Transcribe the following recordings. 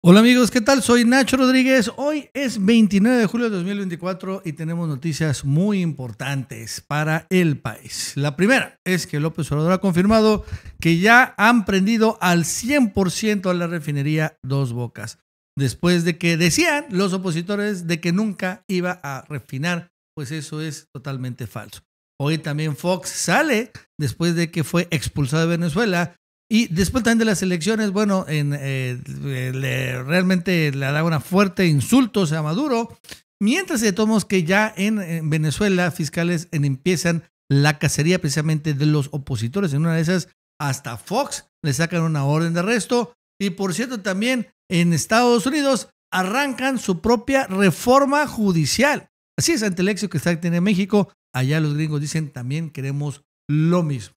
Hola amigos, ¿qué tal? Soy Nacho Rodríguez. Hoy es 29 de julio de 2024 y tenemos noticias muy importantes para el país. La primera es que López Obrador ha confirmado que ya han prendido al 100% a la refinería Dos Bocas, después de que decían los opositores de que nunca iba a refinar, pues eso es totalmente falso. Hoy también Fox sale después de que fue expulsado de Venezuela y después también de las elecciones, bueno, en, eh, eh, le, realmente le da una fuerte insulto a Maduro, mientras de tomos que ya en, Venezuela fiscales empiezan la cacería precisamente de los opositores. En una de esas, hasta Fox le sacan una orden de arresto. Y por cierto, también en Estados Unidos arrancan su propia reforma judicial. Así es, ante el éxito que está en México, allá los gringos dicen también queremos lo mismo.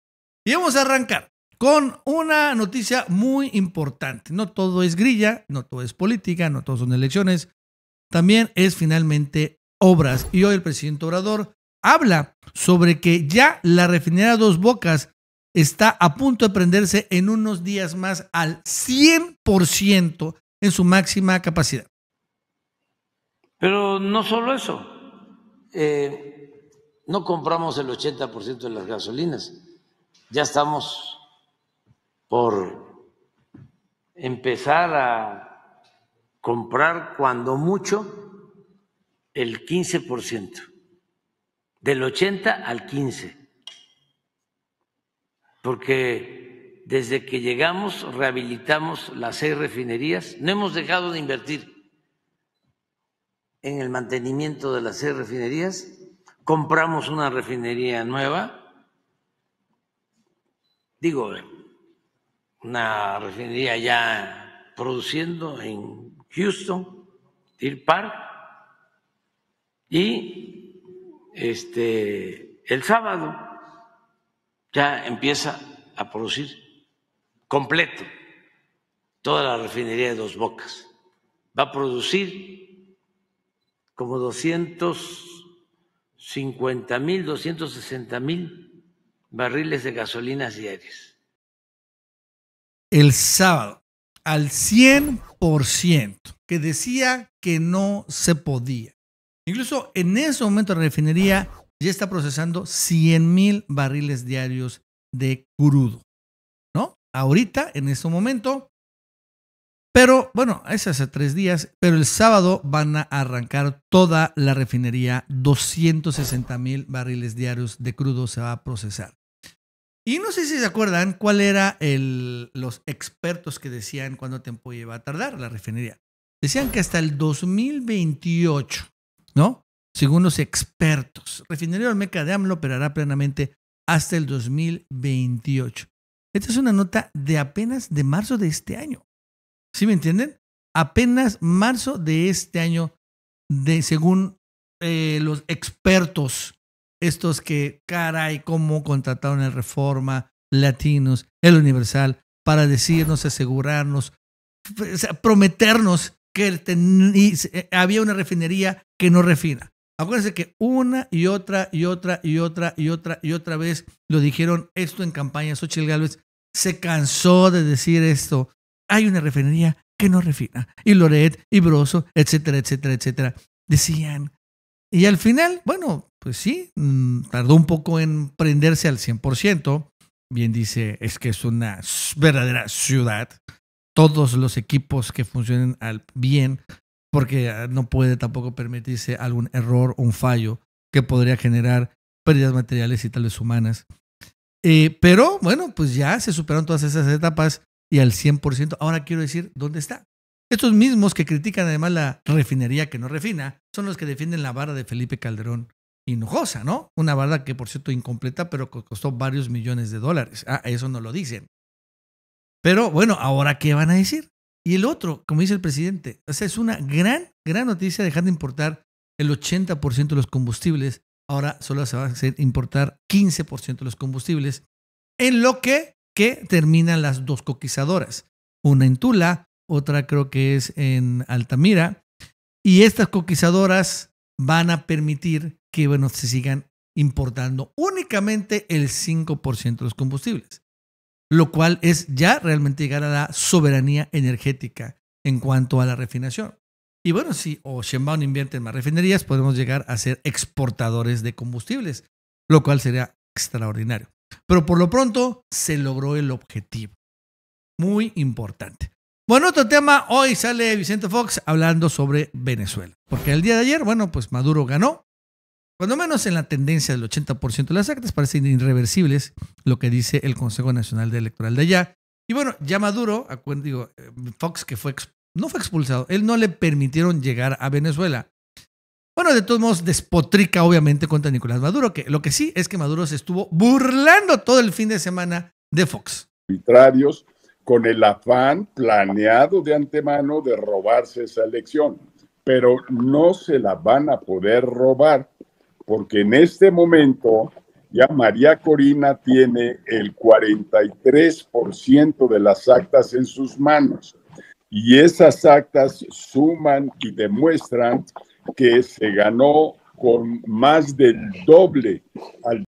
Y vamos a arrancar con una noticia muy importante. No todo es grilla, no todo es política, no todo son elecciones. También es finalmente obras. Y hoy el presidente Obrador habla sobre que ya la refinería Dos Bocas está a punto de prenderse en unos días más al 100% en su máxima capacidad. Pero no solo eso. Eh, no compramos el 80% de las gasolinas. Ya estamos por empezar a comprar cuando mucho el 15%, del 80 al 15, porque desde que llegamos rehabilitamos las seis refinerías, no hemos dejado de invertir en el mantenimiento de las seis refinerías, compramos una refinería nueva, digo, una refinería ya produciendo en Houston, Deer Park, y este, el sábado ya empieza a producir completo toda la refinería de Dos Bocas. Va a producir como 250 mil, 260 mil barriles de gasolinas diarias el sábado al 100%, que decía que no se podía. Incluso en ese momento la refinería ya está procesando 100 mil barriles diarios de crudo, ¿no? Ahorita, en ese momento. Pero bueno, es hace tres días, pero el sábado van a arrancar toda la refinería, 260 mil barriles diarios de crudo se va a procesar. Y no sé si se acuerdan cuál era el, los expertos que decían cuánto tiempo iba a tardar la refinería. Decían que hasta el 2028, ¿no? Según los expertos, Refinería Olmeca de AMLO operará plenamente hasta el 2028. Esta es una nota de apenas de marzo de este año. ¿Sí me entienden? Apenas marzo de este año, de, según eh, los expertos estos que, caray, cómo contrataron el Reforma, Latinos, el Universal, para decirnos, asegurarnos, prometernos que eh, había una refinería que no refina. Acuérdense que una y otra y otra y otra y otra y otra vez lo dijeron esto en campaña. Xochitl Gálvez se cansó de decir esto. Hay una refinería que no refina. Y Loret y Broso, etcétera, etcétera, etcétera. Decían, y al final, bueno, pues sí, mm, tardó un poco en prenderse al 100%. Bien dice, es que es una verdadera ciudad. Todos los equipos que funcionen al bien, porque ah, no puede tampoco permitirse algún error o un fallo que podría generar pérdidas materiales y tales humanas. Eh, pero bueno, pues ya se superaron todas esas etapas y al 100%. Ahora quiero decir, ¿dónde está? Estos mismos que critican además la refinería que no refina, son los que defienden la barra de Felipe Calderón Hinojosa, ¿no? Una barra que, por cierto, incompleta, pero que costó varios millones de dólares. Ah, eso no lo dicen. Pero bueno, ahora, ¿qué van a decir? Y el otro, como dice el presidente, o sea, es una gran, gran noticia dejar de importar el 80% de los combustibles. Ahora solo se va a hacer importar 15% de los combustibles, en lo que, que terminan las dos coquizadoras. Una en Tula, otra creo que es en Altamira, y estas coquizadoras van a permitir que bueno, se sigan importando únicamente el 5% de los combustibles, lo cual es ya realmente llegar a la soberanía energética en cuanto a la refinación. Y bueno, si Oceanbound invierte en más refinerías, podemos llegar a ser exportadores de combustibles, lo cual sería extraordinario. Pero por lo pronto se logró el objetivo. Muy importante. Bueno, otro tema, hoy sale Vicente Fox hablando sobre Venezuela. Porque el día de ayer, bueno, pues Maduro ganó, cuando menos en la tendencia del 80% de las actas, parecen irreversibles lo que dice el Consejo Nacional de Electoral de allá. Y bueno, ya Maduro, digo, eh, Fox que fue, no fue expulsado, él no le permitieron llegar a Venezuela. Bueno, de todos modos, despotrica obviamente contra Nicolás Maduro, que lo que sí es que Maduro se estuvo burlando todo el fin de semana de Fox. Arbitrarios con el afán planeado de antemano de robarse esa elección. Pero no se la van a poder robar porque en este momento ya María Corina tiene el 43% de las actas en sus manos y esas actas suman y demuestran que se ganó con más del doble. Al...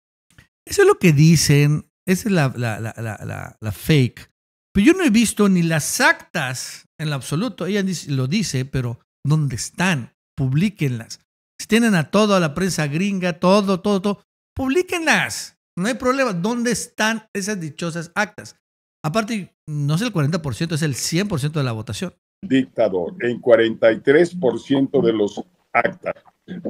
Eso es lo que dicen, esa es la, la fake pero yo no he visto ni las actas en lo absoluto. Ella lo dice, pero ¿dónde están? Publíquenlas. Si tienen a toda la prensa gringa, todo, todo, todo, publíquenlas. No hay problema. ¿Dónde están esas dichosas actas? Aparte, no es el 40%, es el 100% de la votación. Dictador, en 43% de los actas.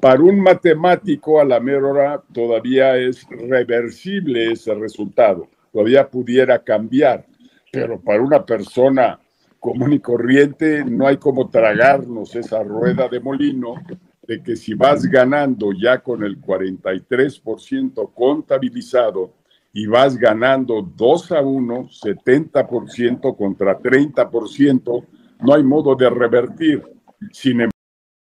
Para un matemático a la mera hora todavía es reversible ese resultado, todavía pudiera cambiar pero para una persona común y corriente no hay como tragarnos esa rueda de molino de que si vas ganando ya con el 43% contabilizado y vas ganando 2 a 1, 70% contra 30%, no hay modo de revertir. Sin embargo,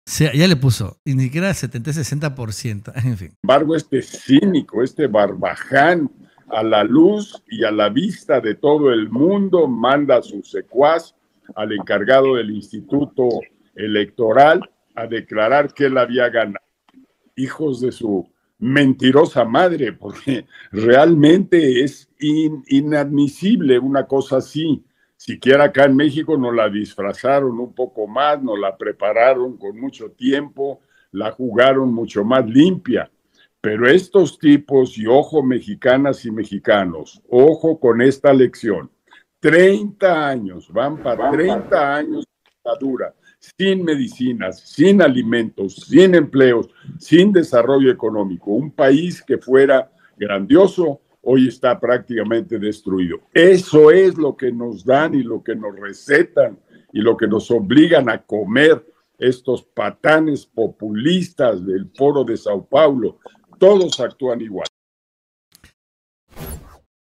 ya le puso, y ni siquiera 70-60%, en fin. Sin embargo, este cínico, este barbaján, a la luz y a la vista de todo el mundo, manda a su secuaz al encargado del Instituto Electoral a declarar que él había ganado. Hijos de su mentirosa madre, porque realmente es inadmisible una cosa así. Siquiera acá en México nos la disfrazaron un poco más, nos la prepararon con mucho tiempo, la jugaron mucho más limpia. Pero estos tipos, y ojo mexicanas y mexicanos, ojo con esta lección, 30 años, van para 30 años de dictadura, sin medicinas, sin alimentos, sin empleos, sin desarrollo económico. Un país que fuera grandioso, hoy está prácticamente destruido. Eso es lo que nos dan y lo que nos recetan y lo que nos obligan a comer estos patanes populistas del foro de Sao Paulo, todos actúan igual.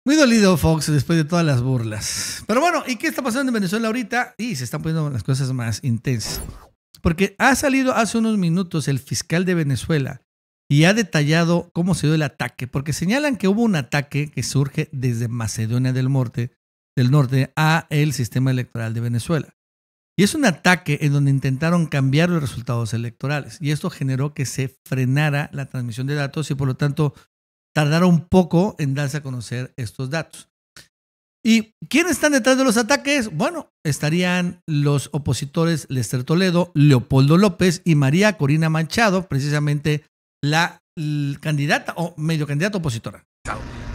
Muy dolido Fox después de todas las burlas. Pero bueno, ¿y qué está pasando en Venezuela ahorita? Y se están poniendo las cosas más intensas. Porque ha salido hace unos minutos el fiscal de Venezuela y ha detallado cómo se dio el ataque. Porque señalan que hubo un ataque que surge desde Macedonia del Norte, del norte a el sistema electoral de Venezuela. Y es un ataque en donde intentaron cambiar los resultados electorales. Y esto generó que se frenara la transmisión de datos y por lo tanto tardara un poco en darse a conocer estos datos. ¿Y quiénes están detrás de los ataques? Bueno, estarían los opositores Lester Toledo, Leopoldo López y María Corina Manchado, precisamente la candidata o medio candidata opositora.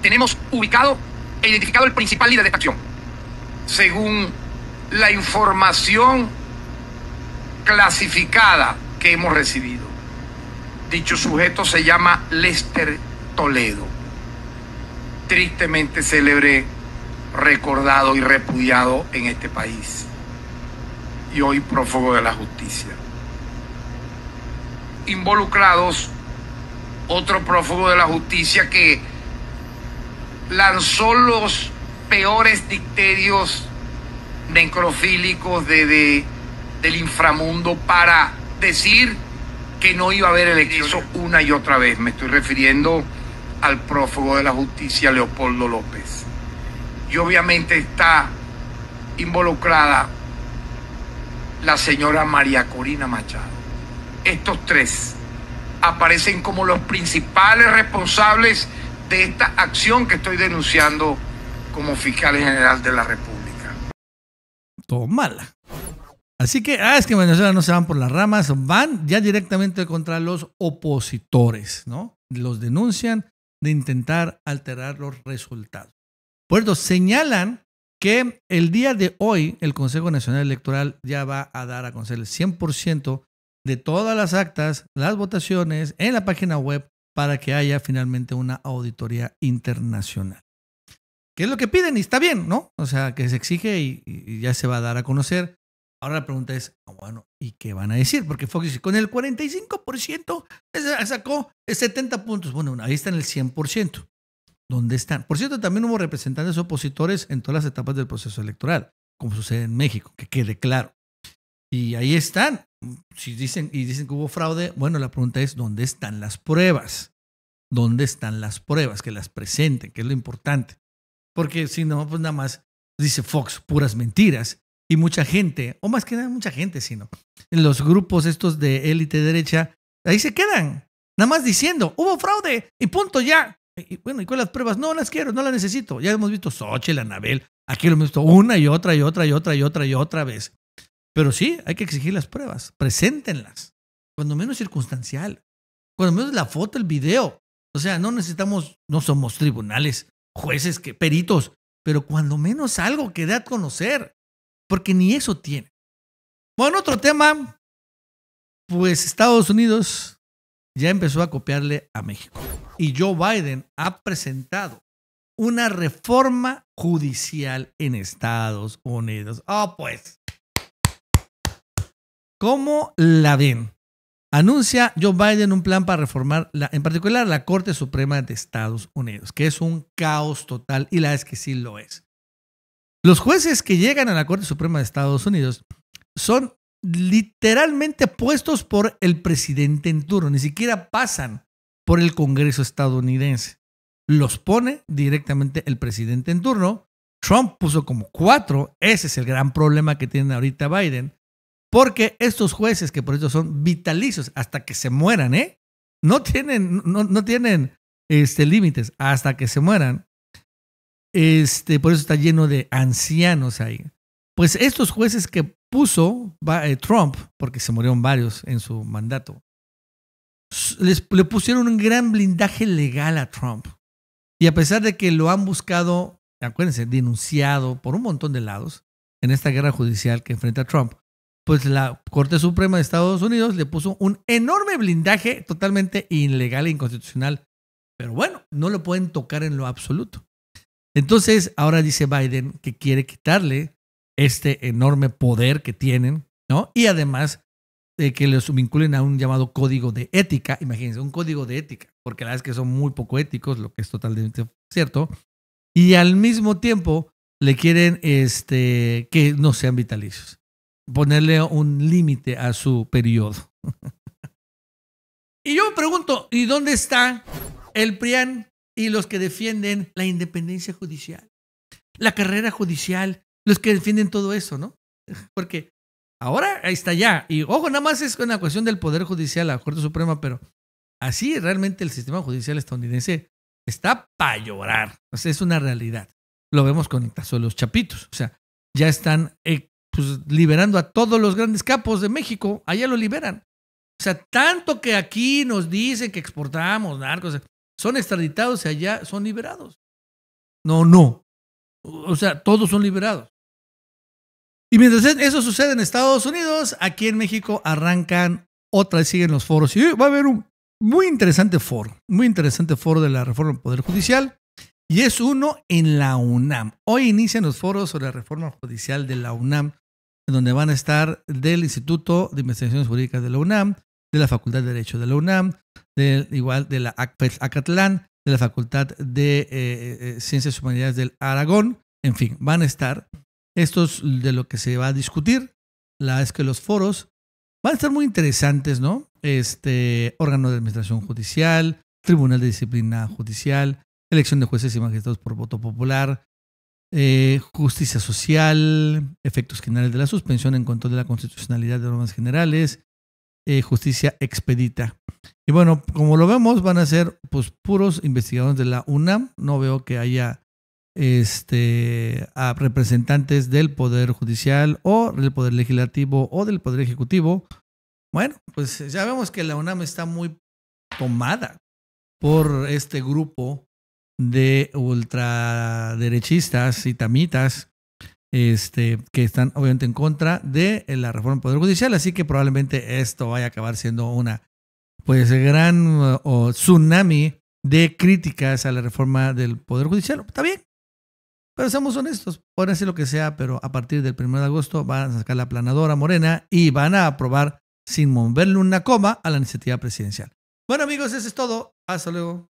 Tenemos ubicado e identificado el principal líder de esta acción. Según la información clasificada que hemos recibido. Dicho sujeto se llama Lester Toledo, tristemente célebre, recordado y repudiado en este país y hoy prófugo de la justicia. Involucrados, otro prófugo de la justicia que lanzó los peores dicterios necrofílicos de, del inframundo para decir que no iba a haber elecciones. una y otra vez. Me estoy refiriendo al prófugo de la justicia, Leopoldo López. Y obviamente está involucrada la señora María Corina Machado. Estos tres aparecen como los principales responsables de esta acción que estoy denunciando como fiscal general de la República mala Así que, ah, es que en Venezuela no se van por las ramas, van ya directamente contra los opositores, ¿no? Los denuncian de intentar alterar los resultados. Por eso, señalan que el día de hoy el Consejo Nacional Electoral ya va a dar a conocer el 100% de todas las actas, las votaciones en la página web para que haya finalmente una auditoría internacional que es lo que piden y está bien, ¿no? O sea, que se exige y, ya se va a dar a conocer. Ahora la pregunta es, ah, bueno, ¿y qué van a decir? Porque Fox dice, con el 45% eh, sacó 70 puntos. Bueno, ahí están el 100%. ¿Dónde están? Por cierto, también hubo representantes opositores en todas las etapas del proceso electoral, como sucede en México, que quede claro. Y ahí están. Si dicen y dicen que hubo fraude, bueno, la pregunta es ¿dónde están las pruebas? ¿Dónde están las pruebas que las presenten? Que es lo importante. Porque si no, pues nada más dice Fox, puras mentiras. Y mucha gente, o más que nada mucha gente, sino en los grupos estos de élite derecha, ahí se quedan. Nada más diciendo, hubo fraude y punto ya. Y, bueno, ¿y cuáles las pruebas? No las quiero, no las necesito. Ya hemos visto la Anabel, aquí lo hemos visto una y otra y otra y otra y otra y otra vez. Pero sí, hay que exigir las pruebas, preséntenlas, cuando menos circunstancial, cuando menos la foto, el video. O sea, no necesitamos, no somos tribunales jueces, que peritos, pero cuando menos algo que dé a conocer, porque ni eso tiene. Bueno, otro tema, pues Estados Unidos ya empezó a copiarle a México y Joe Biden ha presentado una reforma judicial en Estados Unidos. Ah, pues. ¿Cómo la ven? Anuncia Joe Biden un plan para reformar, en particular, la Corte Suprema de Estados Unidos, que es un caos total y la es que sí lo es. Los jueces que llegan a la Corte Suprema de Estados Unidos son literalmente puestos por el presidente en turno, ni siquiera pasan por el Congreso estadounidense. Los pone directamente el presidente en turno. Trump puso como cuatro, ese es el gran problema que tiene ahorita Biden, porque estos jueces, que por eso son vitalicios, hasta que se mueran, ¿eh? No tienen, no, tienen este, límites hasta que se mueran. Este, por eso está lleno de ancianos ahí. Pues estos jueces que puso eh, Trump, porque se murieron varios en su mandato, les, le pusieron un gran blindaje legal a Trump. Y a pesar de que lo han buscado, acuérdense, denunciado por un montón de lados en esta guerra judicial que enfrenta Trump, pues la Corte Suprema de Estados Unidos le puso un enorme blindaje totalmente ilegal e inconstitucional. Pero bueno, no lo pueden tocar en lo absoluto. Entonces, ahora dice Biden que quiere quitarle este enorme poder que tienen, ¿no? Y además eh, que los vinculen a un llamado código de ética. Imagínense, un código de ética, porque la verdad es que son muy poco éticos, lo que es totalmente cierto. Y al mismo tiempo le quieren este, que no sean vitalicios ponerle un límite a su periodo. y yo me pregunto, ¿y dónde está el PRIAN y los que defienden la independencia judicial? La carrera judicial, los que defienden todo eso, ¿no? Porque ahora está ya. Y ojo, nada más es una cuestión del Poder Judicial, la Corte Suprema, pero así realmente el sistema judicial estadounidense está para llorar. O sea, es una realidad. Lo vemos con los chapitos. O sea, ya están pues liberando a todos los grandes capos de México, allá lo liberan. O sea, tanto que aquí nos dicen que exportamos narcos, son extraditados y allá son liberados. No, no. O sea, todos son liberados. Y mientras e, eso sucede en Estados Unidos, aquí en México arrancan otra vez, siguen los foros. Y va a haber un muy interesante foro, muy interesante foro de la reforma del Poder Judicial. Y es uno en la UNAM. Hoy inician los foros sobre la reforma judicial de la UNAM en donde van a estar del Instituto de Investigaciones Jurídicas de la UNAM, de la Facultad de Derecho de la UNAM, de, igual de la pues, Acatlán, de la Facultad de eh, eh, eh, Ciencias Humanidades del Aragón, en fin, van a estar. estos de lo que se va a discutir. La es que los foros van a estar muy interesantes, ¿no? Este, órgano de administración judicial, tribunal de disciplina judicial, elección de jueces y magistrados por voto popular, eh, justicia social, efectos generales de la suspensión en cuanto de la constitucionalidad de normas generales, eh, justicia expedita. Y bueno, como lo vemos, van a ser pues puros investigadores de la UNAM. No veo que haya este, representantes del Poder Judicial o del Poder Legislativo o del Poder Ejecutivo. Bueno, pues ya vemos que la UNAM está muy tomada por este grupo de ultraderechistas y tamitas este, que están obviamente en contra de eh, la reforma del Poder Judicial, así que probablemente esto vaya a acabar siendo una pues gran o tsunami de críticas a la reforma del Poder Judicial. Está bien, pero seamos honestos, pueden hacer lo que sea, pero a partir del 1 de agosto van a sacar la planadora morena y van a aprobar sin moverle una coma a la iniciativa presidencial. Bueno amigos, eso es todo. Hasta luego.